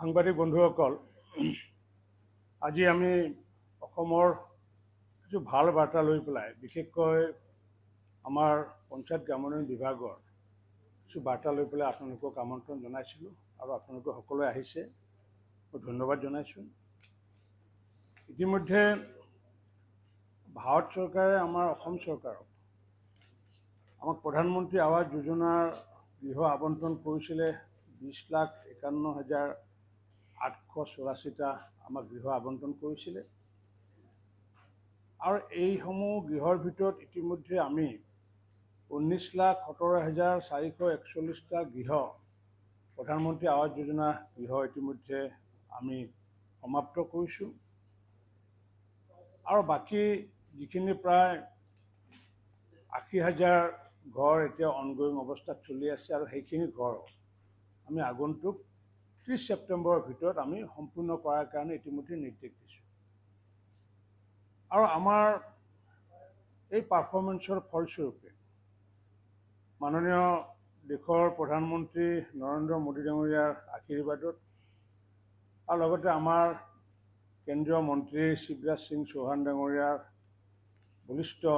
সাংবাদিক বন্ধুসকল আজি আমি অসমৰ কিছু ভাল বাৰ্তা লৈ পেলাই বিশেষকৈ আমাৰ পঞ্চায়ত গ্ৰামোন্নয়ন বিভাগৰ কিছু বাৰ্তা লৈ পেলাই আপোনালোকক আমন্ত্ৰণ জনাইছিলোঁ আৰু আপোনালোকে সকলোৱে আহিছে মই ধন্যবাদ জনাইছোঁ ইতিমধ্যে ভাৰত চৰকাৰে আমাৰ অসম চৰকাৰক আমাক প্ৰধানমন্ত্ৰী আৱাস যোজনাৰ গৃহ আৱণ্টন কৰিছিলে বিছ লাখ একান্ন হাজাৰ আঠশ চৌৰাশীটা আমাক গৃহ আৱণ্টন কৰিছিলে আৰু এইসমূহ গৃহৰ ভিতৰত ইতিমধ্যে আমি ঊনৈছ লাখ সোতৰ হাজাৰ চাৰিশ একচল্লিছটা গৃহ প্ৰধানমন্ত্ৰী আৱাস যোজনা গৃহ ইতিমধ্যে আমি সমাপ্ত কৰিছোঁ আৰু বাকী যিখিনি প্ৰায় আশী হাজাৰ ঘৰ এতিয়া অনগয়িং অৱস্থাত চলি আছে আৰু সেইখিনি ঘৰ আমি আগন্তুক ত্ৰিছ ছেপ্টেম্বৰৰ ভিতৰত আমি সম্পূৰ্ণ কৰাৰ কাৰণে ইতিমধ্যে নিৰ্দেশ দিছোঁ আৰু আমাৰ এই পাৰ্ফৰ্মেঞ্চৰ ফলস্বৰূপে মাননীয় দেশৰ প্ৰধানমন্ত্ৰী নৰেন্দ্ৰ মোদী ডাঙৰীয়াৰ আশীৰ্বাদত আৰু লগতে আমাৰ কেন্দ্ৰীয় মন্ত্ৰী শিৱৰাজ সিং চৌহান ডাঙৰীয়াৰ বলিষ্ঠ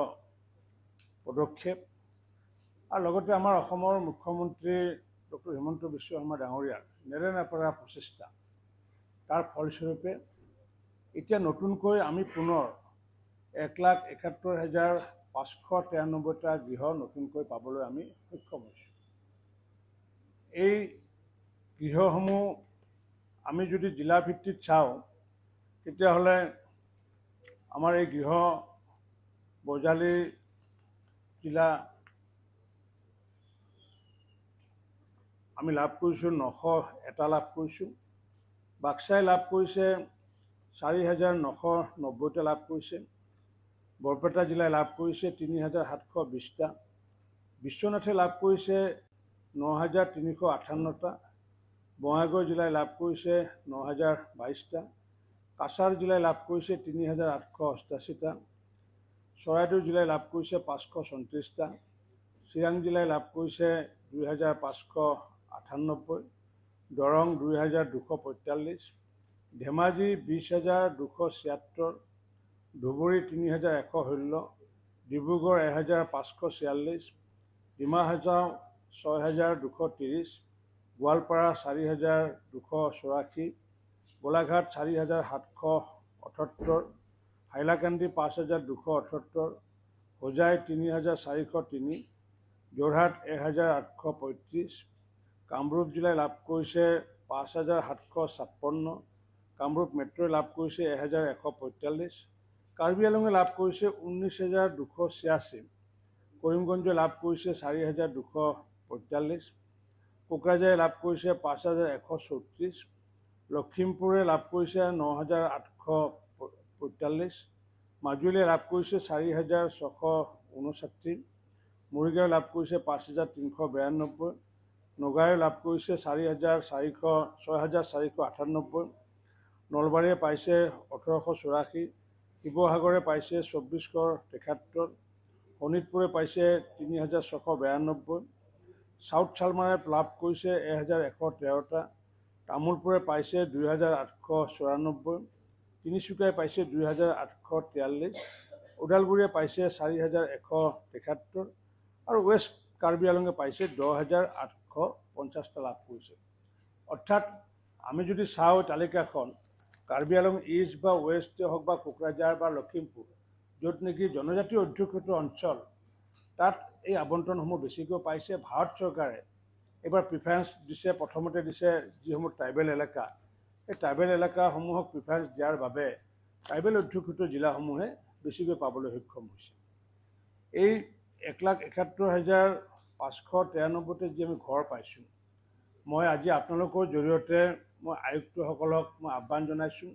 পদক্ষেপ আৰু লগতে আমাৰ অসমৰ মুখ্যমন্ত্ৰী ডক্টৰ হিমন্ত বিশ্ব শৰ্মা ডাঙৰীয়াৰ নেৰেনেপেৰা প্ৰচেষ্টা তাৰ ফলস্বৰূপে এতিয়া নতুনকৈ আমি পুনৰ এক লাখ একসত্তৰ হাজাৰ পাঁচশ তিৰানব্বৈটা গৃহ নতুনকৈ পাবলৈ আমি সক্ষম হৈছোঁ এই গৃহসমূহ আমি যদি জিলা ভিত্তিত চাওঁ তেতিয়াহ'লে আমাৰ এই গৃহ বজালী জিলা আমি লাভ কৰিছোঁ নশ এটা লাভ কৰিছোঁ বাক্সাই লাভ কৰিছে চাৰি হাজাৰ নশ নব্বৈটা লাভ কৰিছে বৰপেটা জিলাই লাভ কৰিছে তিনি হাজাৰ সাতশ বিছটা বিশ্বনাথে লাভ কৰিছে ন হাজাৰ তিনিশ আঠান্নটা বঙাইগাঁও জিলাই লাভ কৰিছে ন হাজাৰ বাইছটা কাছাৰ জিলাই লাভ কৰিছে তিনি হাজাৰ আঠশ অষ্টাশীটা চৰাইদেউ জিলাই লাভ কৰিছে পাঁচশ চৌত্ৰিছটা চিৰাং জিলাই লাভ কৰিছে দুই হাজাৰ পাঁচশ আঠান্নব্বৈ দৰং দুই হাজাৰ দুশ পঁয়তাল্লিছ ধেমাজি বিছ হাজাৰ দুশ ছিয়াত্তৰ ধুবুৰী তিনি হাজাৰ এশ ষোল্ল ডিব্ৰুগড় এহেজাৰ পাঁচশ ছিয়াল্লিছ ডিমা হাজাৰ ছয় হাজাৰ দুশ ত্ৰিছ গোৱালপাৰা চাৰি হাজাৰ দুশ চৌৰাশী গোলাঘাট চাৰি হাজাৰ সাতশ অঠসত্তৰ হাইলাকান্দি পাঁচ হাজাৰ দুশ অঠসত্তৰ হোজাই তিনি হাজাৰ চাৰিশ তিনি যোৰহাট এহেজাৰ আঠশ পঁয়ত্ৰিছ কামৰূপ জিলাই লাভ কৰিছে পাঁচ হাজাৰ সাতশ ছাপন্ন কামৰূপ মেট্ৰই লাভ কৰিছে এহেজাৰ এশ পঁয়ত্ৰিছ কাৰ্বি আংলঙে লাভ কৰিছে ঊনৈছ হেজাৰ দুশ ছিয়াশী কৰিমগঞ্জে লাভ কৰিছে চাৰি হাজাৰ দুশ পঁয়ত্ৰিছ কোকৰাঝাৰে লাভ কৰিছে পাঁচ হাজাৰ এশ চৌত্ৰিছ লখিমপুৰে লাভ কৰিছে ন হাজাৰ আঠশ পঁয়ত্ৰিছ মাজুলীয়ে লাভ কৰিছে চাৰি হাজাৰ ছশ ঊনষাঠি মৰিগাঁৱে লাভ কৰিছে পাঁচ হাজাৰ তিনিশ বিৰান্নব্বৈ নগাঁৱে লাভ কৰিছে চাৰি হাজাৰ চাৰিশ ছয় হাজাৰ চাৰিশ আঠানব্বৈ নলবাৰীয়ে পাইছে ওঠৰশ চৌৰাশী শিৱসাগৰে পাইছে চৌব্বিছশ তেসত্তৰ শোণিতপুৰে পাইছে তিনি হাজাৰ ছশ বিৰান্নব্বৈ চাউথ শালমাৰে লাভ কৰিছে এহেজাৰ এশ তেৰটা তামোলপুৰে পাইছে দুই হাজাৰ আঠশ চৌৰান্নব্বৈ তিনিচুকীয়াই পাইছে দুই হাজাৰ আঠশ তিয়াল্লিছ ওদালগুৰিয়ে পাইছে চাৰি হাজাৰ এশ তেসত্তৰ আৰু ৱেষ্ট কাৰ্বি আংলঙে পাইছে দহ হাজাৰ আঠ পাঁচশ পঞ্চাছটা লাভ কৰিছে অৰ্থাৎ আমি যদি চাওঁ তালিকাখন কাৰ্বি আংলং ইষ্ট বা ৱেষ্টে হওক বা কোকৰাঝাৰ বা লখিমপুৰ য'ত নেকি জনজাতীয় অধ্যক্ষিত অঞ্চল তাত এই আৱণ্টনসমূহ বেছিকৈ পাইছে ভাৰত চৰকাৰে এইবাৰ প্ৰিফাৰেঞ্চ দিছে প্ৰথমতে দিছে যিসমূহ ট্ৰাইবেল এলেকা সেই ট্ৰাইবেল এলেকাসমূহক প্ৰিফাৰেঞ্চ দিয়াৰ বাবে ট্ৰাইবেল অধ্যক্ষিত জিলাসমূহে বেছিকৈ পাবলৈ সক্ষম হৈছে এই এক লাখ একসত্তৰ হাজাৰ পাঁচশ তিৰান্নব্বৈতে যি আমি ঘৰ পাইছোঁ মই আজি আপোনালোকৰ জৰিয়তে মই আয়ুক্তসকলক মই আহ্বান জনাইছোঁ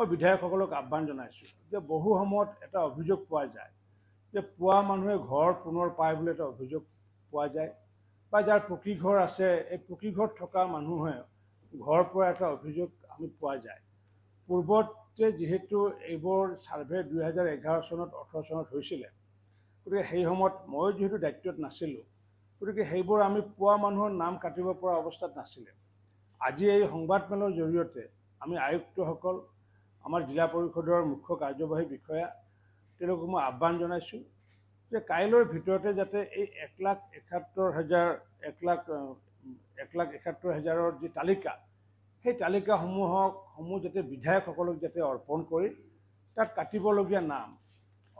মই বিধায়কসকলক আহ্বান জনাইছোঁ যে বহু সময়ত এটা অভিযোগ পোৱা যায় যে পোৱা মানুহে ঘৰ পুনৰ পায় বুলি এটা অভিযোগ পোৱা যায় বা যাৰ পকীঘৰ আছে এই পকীঘৰত থকা মানুহে ঘৰ পোৱা এটা অভিযোগ আমি পোৱা যায় পূৰ্বতে যিহেতু এইবোৰ ছাৰ্ভে দুহেজাৰ এঘাৰ চনত ওঠৰ চনত হৈছিলে গতিকে সেই সময়ত মই যিহেতু দায়িত্বত নাছিলোঁ গতিকে সেইবোৰ আমি পোৱা মানুহৰ নাম কাটিব পৰা অৱস্থাত নাছিলে আজি এই সংবাদমেলৰ জৰিয়তে আমি আয়ুক্তসকল আমাৰ জিলা পৰিষদৰ মুখ্য কাৰ্যবাহী বিষয়া তেওঁলোকক মই আহ্বান জনাইছোঁ যে কাইলৈৰ ভিতৰতে যাতে এই এক লাখ একসত্তৰ হাজাৰ এক লাখ এক লাখ একসত্তৰ হাজাৰৰ যি তালিকা সেই তালিকাসমূহক সমূহ যাতে বিধায়কসকলক যাতে অৰ্পণ কৰি তাত কাটিবলগীয়া নাম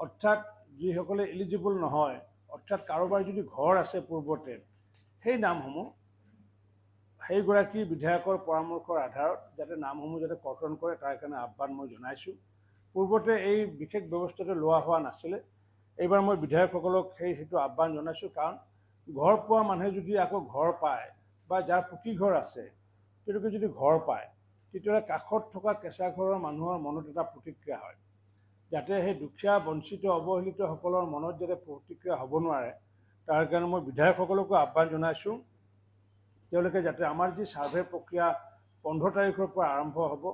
অৰ্থাৎ যিসকলে এলিজিবল নহয় অৰ্থাৎ কাৰোবাৰ যদি ঘৰ আছে পূৰ্বতে সেই নামসমূহ সেইগৰাকী বিধায়কৰ পৰামৰ্শৰ আধাৰত যাতে নামসমূহ যাতে কৰ্তন কৰে তাৰ কাৰণে আহ্বান মই জনাইছোঁ পূৰ্বতে এই বিশেষ ব্যৱস্থাটো লোৱা হোৱা নাছিলে এইবাৰ মই বিধায়কসকলক সেই সেইটো আহ্বান জনাইছোঁ কাৰণ ঘৰ পোৱা মানুহে যদি আকৌ ঘৰ পায় বা যাৰ পুথিঘৰ আছে তেওঁলোকে যদি ঘৰ পায় তেতিয়াহ'লে কাষত থকা কেঁচা ঘৰৰ মানুহৰ মনত এটা প্ৰতিক্ৰিয়া হয় যাতে সেই দুখীয়া বঞ্চিত অৱহেলিতসকলৰ মনত যাতে প্ৰতিক্ৰিয়া হ'ব নোৱাৰে তাৰ কাৰণে মই বিধায়কসকলকো আহ্বান জনাইছোঁ তেওঁলোকে যাতে আমাৰ যি ছাৰ্ভে প্ৰক্ৰিয়া পোন্ধৰ তাৰিখৰ পৰা আৰম্ভ হ'ব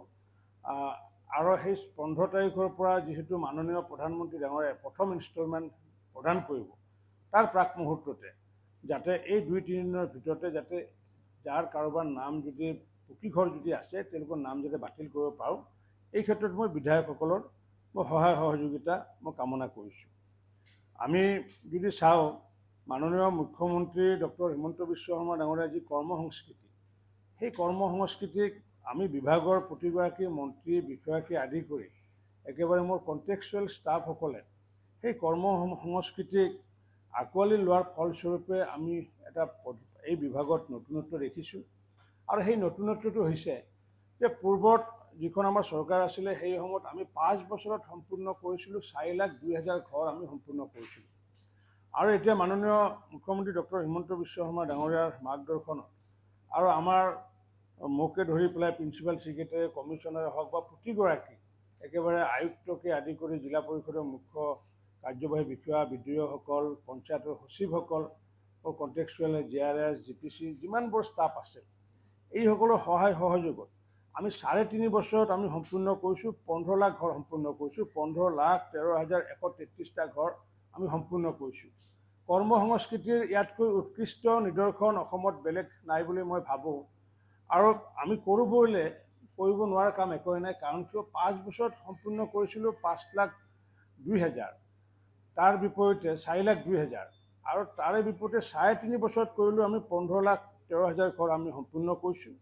আৰু সেই পোন্ধৰ তাৰিখৰ পৰা যিহেতু মাননীয় প্ৰধানমন্ত্ৰী ডাঙৰে প্ৰথম ইনষ্টলমেণ্ট প্ৰদান কৰিব তাৰ প্ৰাক মুহূৰ্ততে যাতে এই দুই তিনিদিনৰ ভিতৰতে যাতে যাৰ কাৰোবাৰ নাম যদি পকীঘৰ যদি আছে তেওঁলোকৰ নাম যাতে বাতিল কৰিব পাৰোঁ এই ক্ষেত্ৰত মই বিধায়কসকলৰ মই সহায় সহযোগিতা মই কামনা কৰিছোঁ আমি যদি চাওঁ মাননীয় মুখ্যমন্ত্ৰী ডক্টৰ হিমন্ত বিশ্ব শৰ্মা ডাঙৰীয়া যি কৰ্ম সংস্কৃতি সেই কৰ্ম সংস্কৃতিক আমি বিভাগৰ প্ৰতিগৰাকী মন্ত্ৰী বিষয়াকী আদি কৰি একেবাৰে মোৰ কণ্টেক্সুৱেল ষ্টাফসকলে সেই কৰ্ম সংস্কৃতিক আঁকোৱালি লোৱাৰ ফলস্বৰূপে আমি এটা এই বিভাগত নতুনত্ব দেখিছোঁ আৰু সেই নতুনত্বটো হৈছে যে পূৰ্বত যিখন আমাৰ চৰকাৰ আছিলে সেই সময়ত আমি পাঁচ বছৰত সম্পূৰ্ণ কৰিছিলোঁ চাৰি লাখ দুই হাজাৰ ঘৰ আমি সম্পূৰ্ণ কৰিছিলোঁ আৰু এতিয়া মাননীয় মুখ্যমন্ত্ৰী ডক্টৰ হিমন্ত বিশ্ব শৰ্মা ডাঙৰীয়াৰ মাৰ্গদৰ্শনত আৰু আমাৰ মোকে ধৰি পেলাই প্ৰিন্সিপাল ছেক্ৰেটাৰী কমিশ্যনাৰে হওক বা প্ৰতিগৰাকী একেবাৰে আয়ুক্তকে আদি কৰি জিলা পৰিষদৰ মুখ্য কাৰ্যবাহী বিষয়া বিদ্ৰোহীসকল পঞ্চায়তৰ সচিবসকল contractual J R S G P C যিমানবোৰ ষ্টাফ আছে এইসকলৰ সহায় সহযোগত আমি চাৰে তিনি বছৰত আমি সম্পূৰ্ণ কৰিছোঁ পোন্ধৰ লাখ ঘৰ সম্পূৰ্ণ কৰিছোঁ পোন্ধৰ লাখ তেৰ হাজাৰ এশ তেত্ৰিছটা ঘৰ আমি সম্পূৰ্ণ কৰিছোঁ কৰ্ম সংস্কৃতিৰ ইয়াতকৈ উৎকৃষ্ট নিদৰ্শন অসমত বেলেগ নাই বুলি মই ভাবোঁ আৰু আমি কৰোঁ কৰিবলৈ কৰিব নোৱাৰা কাম একোৱেই নাই কাৰণ কিয় পাঁচ বছৰত সম্পূৰ্ণ কৰিছিলোঁ পাঁচ লাখ দুই হেজাৰ তাৰ বিপৰীতে চাৰি লাখ দুই হেজাৰ আৰু তাৰে বিপৰীতে চাৰে তিনি বছৰত কৰিলোঁ আমি পোন্ধৰ লাখ তেৰ হাজাৰ ঘৰ আমি সম্পূৰ্ণ কৰিছোঁ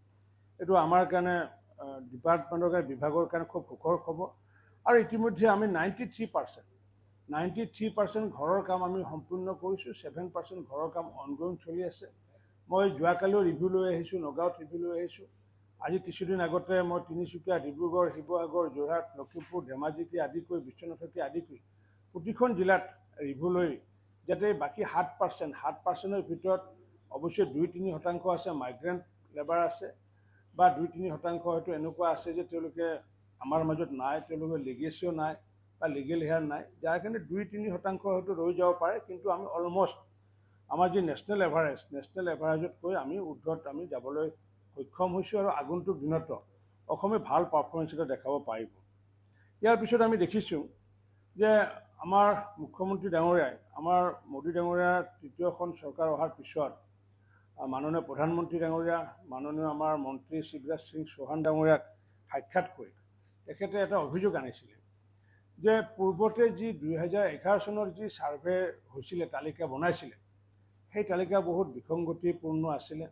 এইটো আমাৰ কাৰণে ডিপাৰ্টমেণ্টৰ কাৰণে বিভাগৰ কাৰণে খুব সুখৰ খবৰ আৰু ইতিমধ্যে আমি ninety three percent ninety three percent ঘৰৰ কাম আমি সম্পূৰ্ণ কৰিছোঁ ছেভেন পাৰ্চেণ্ট ঘৰৰ কাম অনগ্ৰহণ চলি আছে মই যোৱাকালিও ৰিভিউ লৈ আহিছোঁ নগাঁৱত ৰিভিউ লৈ আহিছোঁ আজি কিছুদিন আগতে মই তিনিচুকীয়া ডিব্ৰুগড় শিৱসাগৰ যোৰহাট লখিমপুৰ ধেমাজিকে আদি কৰি বিশ্বনাথকে আদি কৰি প্ৰতিখন জিলাত ৰিভিউ লৈ যাতে বাকী সাত পাৰ্চেণ্ট সাত পাৰ্চেণ্টৰ ভিতৰত অৱশ্যে দুই তিনি শতাংশ আছে মাইগ্ৰেণ্ট লেবাৰ আছে বা দুই তিনি শতাংশ হয়তো এনেকুৱা আছে যে তেওঁলোকে আমাৰ মাজত নাই তেওঁলোকে লিগেচিও নাই বা লিগেল হেয়াৰ নাই যাৰ কাৰণে দুই তিনি শতাংশ হয়তো ৰৈ যাব পাৰে কিন্তু আমি অলমষ্ট আমাৰ যি নেশ্যনেল এভাৰেজ নেশ্যনেল এভাৰেজতকৈ আমি উৰ্ধত আমি যাবলৈ সক্ষম হৈছোঁ আৰু আগন্তুক দিনতো অসমে ভাল পাৰফৰ্মেঞ্চ এটা দেখাব পাৰিব ইয়াৰ পিছত আমি দেখিছোঁ যে আমাৰ মুখ্যমন্ত্ৰী ডাঙৰীয়াই আমাৰ মোদী ডাঙৰীয়াৰ তৃতীয়খন চৰকাৰ অহাৰ পিছত মাননীয় প্ৰধানমন্ত্ৰী ডাঙৰীয়া মাননীয় আমাৰ মন্ত্ৰী শিৱৰাজ সিং চৌহান ডাঙৰীয়াক সাক্ষাৎ কৰি তেখেতে এটা অভিযোগ আনিছিলে যে পূৰ্বতে যি দুহেজাৰ এঘাৰ চনৰ যি ছাৰ্ভে হৈছিলে তালিকা বনাইছিলে সেই তালিকা বহুত বিসংগতিপূৰ্ণ আছিলে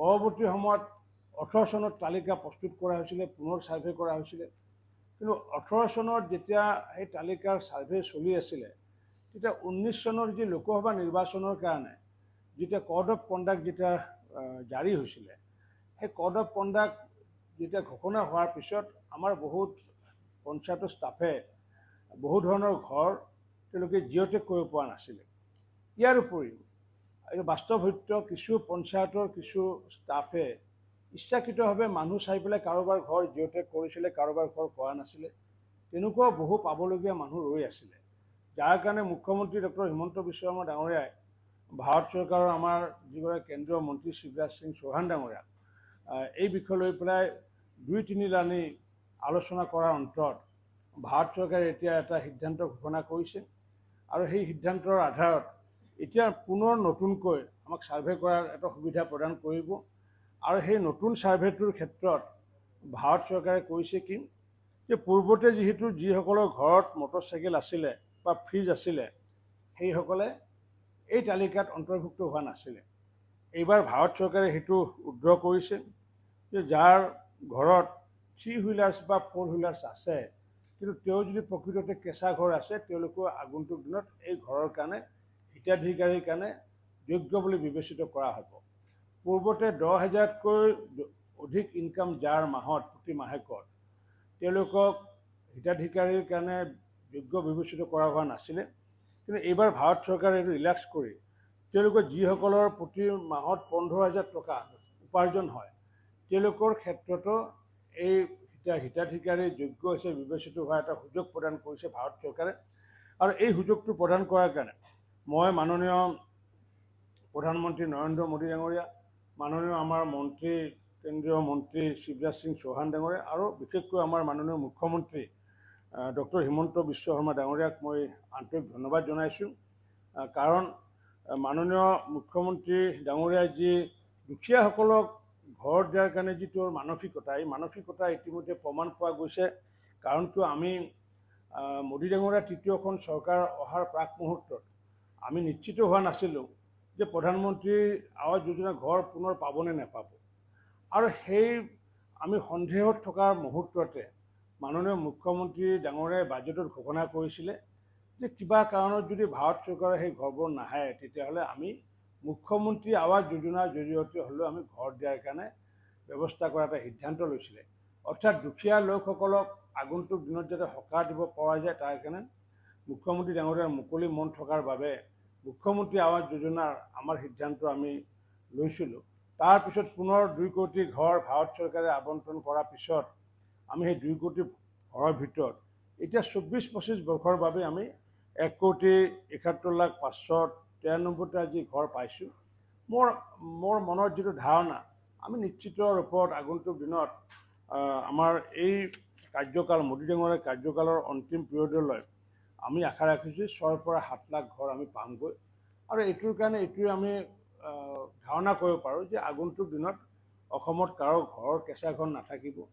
পৰৱৰ্তী সময়ত ওঠৰ চনত তালিকা প্ৰস্তুত কৰা হৈছিলে পুনৰ ছাৰ্ভে কৰা হৈছিলে কিন্তু ওঠৰ চনত যেতিয়া সেই তালিকাৰ ছাৰ্ভে চলি আছিলে তেতিয়া ঊনৈছ চনৰ যি লোকসভা নিৰ্বাচনৰ কাৰণে যেতিয়া কড অফ কণ্ডাক্ট যেতিয়া জাৰি হৈছিলে সেই কড অফ কণ্ডাক্ট যেতিয়া ঘোষণা হোৱাৰ পিছত আমাৰ বহুত পঞ্চায়তৰ ষ্টাফে বহু ধৰণৰ ঘৰ তেওঁলোকে কৰিব পৰা নাছিলে ইয়াৰ নাছিল ইয়াৰ বাস্তৱ বাস্তবসত্য কিছু পঞ্চায়তৰ কিছু ষ্টাফে ইচ্ছাকৃতভাৱে মানুহ চাই পেলে কাৰোবাৰ ঘৰ জিওতে কৰিছিলে কাৰোবাৰ ঘৰ কৰা নাছিলে তেনেকুৱা বহু পাবলগীয়া মানুহ ৰৈ আছিলে যাৰ কাৰণে মুখ্যমন্ত্ৰী ডক্টৰ হিমন্ত বিশ্ব শৰ্মা ডাঙৰীয়াই ভাৰত চৰকাৰৰ আমাৰ যিগৰাকী কেন্দ্ৰীয় মন্ত্ৰী শিৱৰাজ সিং চৌহান ডাঙৰীয়া এই বিষয় লৈ পেলাই দুই তিনি তিনিলানি আলোচনা কৰাৰ অন্তৰত ভাৰত চৰকাৰে এতিয়া এটা সিদ্ধান্ত ঘোষণা কৰিছে আৰু সেই সিদ্ধান্তৰ আধাৰত এতিয়া পুনৰ নতুনকৈ আমাক ছাৰ্ভে কৰাৰ এটা সুবিধা প্ৰদান কৰিব আৰু সেই নতুন ছাৰ্ভেটোৰ ক্ষেত্ৰত ভাৰত চৰকাৰে কৈছে কি যে পূৰ্বতে যিহেতু যিসকলৰ ঘৰত মটৰচাইকেল আছিলে বা ফ্ৰিজ আছিলে সেইসকলে এই তালিকাত অন্তৰ্ভুক্ত হোৱা নাছিলে এইবাৰ ভাৰত চৰকাৰে সেইটো উদ্ৰহ কৰিছে যে যাৰ ঘৰত থ্ৰী হুইলাৰ্ছ বা ফ'ৰ হুইলাৰ্ছ আছে কিন্তু তেওঁ যদি প্ৰকৃততে কেঁচা ঘৰ আছে তেওঁলোকেও আগন্তুক দিনত এই ঘৰৰ কাৰণে হিতাধিকাৰীৰ কাৰণে যোগ্য বুলি বিবেচিত কৰা হ'ব পূৰ্বতে দহ হেজাৰতকৈ অধিক ইনকাম যাৰ মাহত প্ৰতি মাহেকত তেওঁলোকক হিতাধিকাৰীৰ কাৰণে যোগ্য বিবেচিত কৰা হোৱা নাছিলে কিন্তু এইবাৰ ভাৰত চৰকাৰে এইটো ৰিলেক্স কৰি তেওঁলোকে যিসকলৰ প্ৰতি মাহত পোন্ধৰ হাজাৰ টকা উপাৰ্জন হয় তেওঁলোকৰ ক্ষেত্ৰতো এই এতিয়া হিতাধিকাৰী যোগ্য হৈছে বিবেচিত হোৱাৰ এটা সুযোগ প্ৰদান কৰিছে ভাৰত চৰকাৰে আৰু এই সুযোগটো প্ৰদান কৰাৰ কাৰণে মই মাননীয় প্ৰধানমন্ত্ৰী নৰেন্দ্ৰ মোদী ডাঙৰীয়া মাননীয় আমাৰ মন্ত্ৰী কেন্দ্ৰীয় মন্ত্ৰী শিৱৰাজ সিং চৌহান ডাঙৰীয়া আৰু বিশেষকৈ আমাৰ মাননীয় মুখ্যমন্ত্ৰী ডক্টৰ হিমন্ত বিশ্ব শৰ্মা ডাঙৰীয়াক মই আন্তৰিক ধন্যবাদ জনাইছোঁ কাৰণ মাননীয় মুখ্যমন্ত্ৰী ডাঙৰীয়াই যি দুখীয়াসকলক ঘৰ দিয়াৰ কাৰণে যিটো মানসিকতা এই মানসিকতা ইতিমধ্যে প্ৰমাণ পোৱা গৈছে কাৰণটো আমি মোদী ডাঙৰীয়া তৃতীয়খন চৰকাৰ অহাৰ প্ৰাক মুহূৰ্তত আমি নিশ্চিত হোৱা নাছিলোঁ যে প্ৰধানমন্ত্ৰীৰ আৱাস যোজনা ঘৰ পুনৰ পাবনে নেপাব আৰু সেই আমি সন্দেহত থকাৰ মুহূৰ্ততে মাননীয় মুখ্যমন্ত্ৰী ডাঙৰে বাজেটত ঘোষণা কৰিছিলে যে কিবা কাৰণত যদি ভাৰত চৰকাৰে সেই ঘৰবোৰ নাহে তেতিয়াহলে আমি মুখ্যমন্ত্ৰী আৱাস যোজনাৰ জৰিয়তে হলেও আমি ঘৰ দিয়াৰ কাৰণে ব্যৱস্থা কৰাৰ এটা সিদ্ধান্ত লৈছিলে অৰ্থাৎ দুখীয়া লোকসকলক আগন্তুক দিনত যাতে সকাহ দিব পৰা যায় তাৰ কাৰণে মুখ্যমন্ত্ৰী ডাঙৰিয়াৰ মুকলি মন থকাৰ বাবে মুখ্যমন্ত্ৰী আৱাস যোজনাৰ আমাৰ সিদ্ধান্ত আমি লৈছিলোঁ তাৰপিছত পুনৰ দুই কোটি ঘৰ ভাৰত চৰকাৰে আৱণ্টন কৰাৰ পিছত আমি সেই দুই কোটি ঘৰৰ ভিতৰত এতিয়া চৌব্বিছ পঁচিছ বৰ্ষৰ বাবে আমি এক কোটি একসত্তৰ লাখ পাঁচশ তিৰানব্বৈটা যি ঘৰ পাইছোঁ মোৰ মোৰ মনৰ যিটো ধাৰণা আমি নিশ্চিত ৰূপত আগন্তুক দিনত আমাৰ এই কাৰ্যকাল মোদী ডাঙৰীয়া কাৰ্যকালৰ অন্তিম পিৰিয়ডলৈ আমি আশা ৰাখিছোঁ ছয়ৰ পৰা সাত লাখ ঘৰ আমি পামগৈ আৰু এইটোৰ কাৰণে এইটোৱে আমি ধাৰণা কৰিব পাৰোঁ যে আগন্তুক দিনত অসমত কাৰো ঘৰৰ কেঁচা ঘৰ নাথাকিব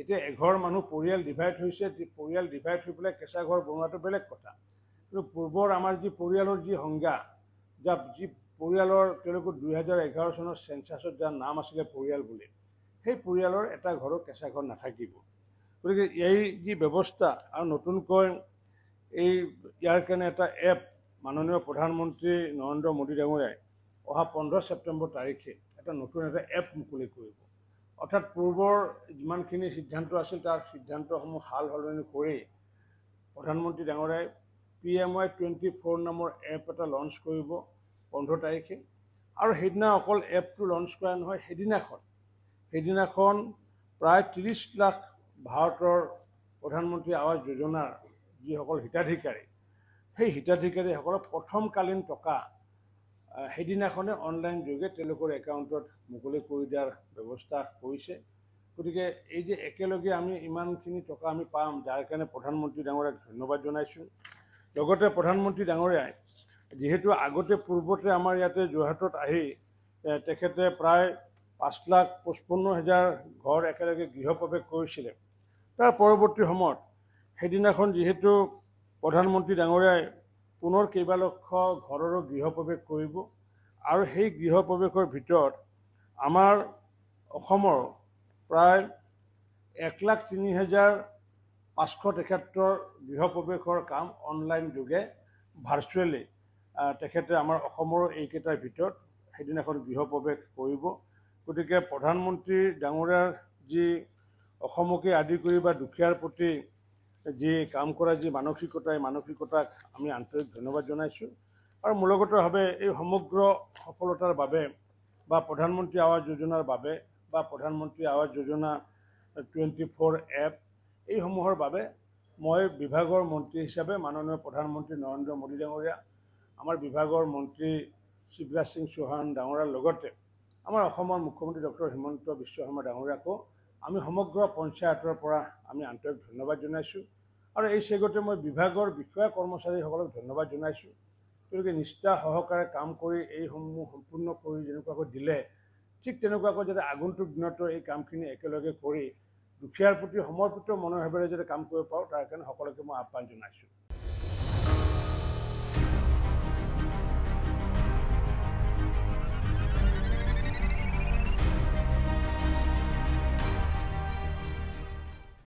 এতিয়া এঘৰ মানুহ পৰিয়াল ডিভাইড হৈছে পৰিয়াল ডিভাইড হৈ পেলাই কেঁচা ঘৰ বনোৱাটো বেলেগ কথা কিন্তু পূৰ্বৰ আমাৰ যি পৰিয়ালৰ যি সংজ্ঞা যা যি পৰিয়ালৰ তেওঁলোকৰ দুহেজাৰ এঘাৰ চনৰ চেঞ্চাছত যাৰ নাম আছিলে পৰিয়াল বুলি সেই পৰিয়ালৰ এটা ঘৰো কেঁচা ঘৰ নাথাকিব গতিকে এই যি ব্যৱস্থা আৰু নতুনকৈ এই ইয়াৰ কাৰণে এটা এপ মাননীয় প্ৰধানমন্ত্ৰী নৰেন্দ্ৰ মোদী ডাঙৰীয়াই অহা পোন্ধৰ ছেপ্টেম্বৰ তাৰিখে এটা নতুন এটা এপ মুকলি কৰিব অৰ্থাৎ পূৰ্বৰ যিমানখিনি সিদ্ধান্ত আছিল তাৰ সিদ্ধান্তসমূহ সাল সলনি কৰি প্ৰধানমন্ত্ৰী ডাঙৰীয়াই P M Y twenty four নামৰ এপ এটা লঞ্চ কৰিব পোন্ধৰ তাৰিখে আৰু সেইদিনা অকল এপটো লঞ্চ কৰা নহয় সেইদিনাখন সেইদিনাখন প্ৰায় ত্ৰিছ লাখ ভাৰতৰ প্ৰধানমন্ত্ৰী আৱাস যোজনাৰ যিসকল হিতাধিকাৰী সেই হিতাধিকাৰীসকলক প্ৰথমকালীন টকা সেইদিনাখনে অনলাইন যোগে তেওঁলোকৰ একাউণ্টত মুকলি কৰি দিয়াৰ ব্যৱস্থা কৰিছে গতিকে এই যে একেলগে আমি ইমানখিনি টকা আমি পাম যাৰ কাৰণে প্ৰধানমন্ত্ৰী ডাঙৰীয়াক ধন্যবাদ জনাইছোঁ লগতে প্ৰধানমন্ত্ৰী ডাঙৰীয়াই যিহেতু আগতে পূৰ্বতে আমাৰ ইয়াতে যোৰহাটত আহি তেখেতে প্ৰায় পাঁচ লাখ পঁচপন্ন হেজাৰ ঘৰ একেলগে গৃহ প্ৰৱেশ কৰিছিলে তাৰ পৰৱৰ্তী সময়ত সেইদিনাখন যিহেতু প্ৰধানমন্ত্ৰী ডাঙৰীয়াই পুনৰ কেইবালক্ষ ঘৰৰো গৃহ প্ৰৱেশ কৰিব আৰু সেই গৃহ প্ৰৱেশৰ ভিতৰত আমাৰ অসমৰ প্ৰায় এক লাখ তিনি হাজাৰ পাঁচশ তেখেতৰ গৃহ প্ৰৱেশৰ কাম অনলাইন যোগে ভাৰ্চুৱেলি তেখেতে আমাৰ অসমৰ এইকেইটাৰ ভিতৰত সেইদিনাখন গৃহ প্ৰৱেশ কৰিব গতিকে প্ৰধানমন্ত্ৰী ডাঙৰীয়াৰ যি অসমকে আদি কৰি বা দুখীয়াৰ প্ৰতি যি কাম কৰা যি মানসিকতা এই মানসিকতাক আমি আন্তৰিক ধন্যবাদ জানাইছো আৰ মূলগতভাবে এই সমগ্ৰ সফলতাৰ বাবে বা প্ৰধানমন্ত্ৰী আৱাস যোজনাৰ বাবে বা প্ৰধানমন্ত্ৰী আৱাস যোজনা টুৱেণ্টি ফ'ৰ এপ এইসমূহৰ বাবে মই বিভাগৰ মন্ত্ৰী হিচাপে মাননীয় প্ৰধানমন্ত্ৰী নৰেন্দ্ৰ মোদী ডাঙৰীয়া আমাৰ বিভাগৰ মন্ত্ৰী শিৱৰাজ সিং চৌহান লগতে আমাৰ অসমৰ মুখ্যমন্ত্ৰী ডক্টৰ হিমন্ত বিশ্ব শৰ্মা ডাঙৰীয়াকো আমি সমগ্র পঞ্চায়তর আমি আন্তরিক ধন্যবাদ জানাইছো আর এই শেগতে মই বিভাগের বিষয়া কর্মচারী সকল ধন্যবাদ জানাইছো তেওঁলোকে নিষ্ঠা সহকারে কাম করে এই সমূহ সম্পূর্ণ করে যে দিলে ঠিক তেনেকুৱাকৈ যাতে আগন্তুক দিনতো এই কামখিনি একেলগে করে দুখিয়ার প্রতি সমর্পিত মনোভাবে যাতে কাম করব পাও তার কারণে সকলকে মই আহ্বান জানাইছো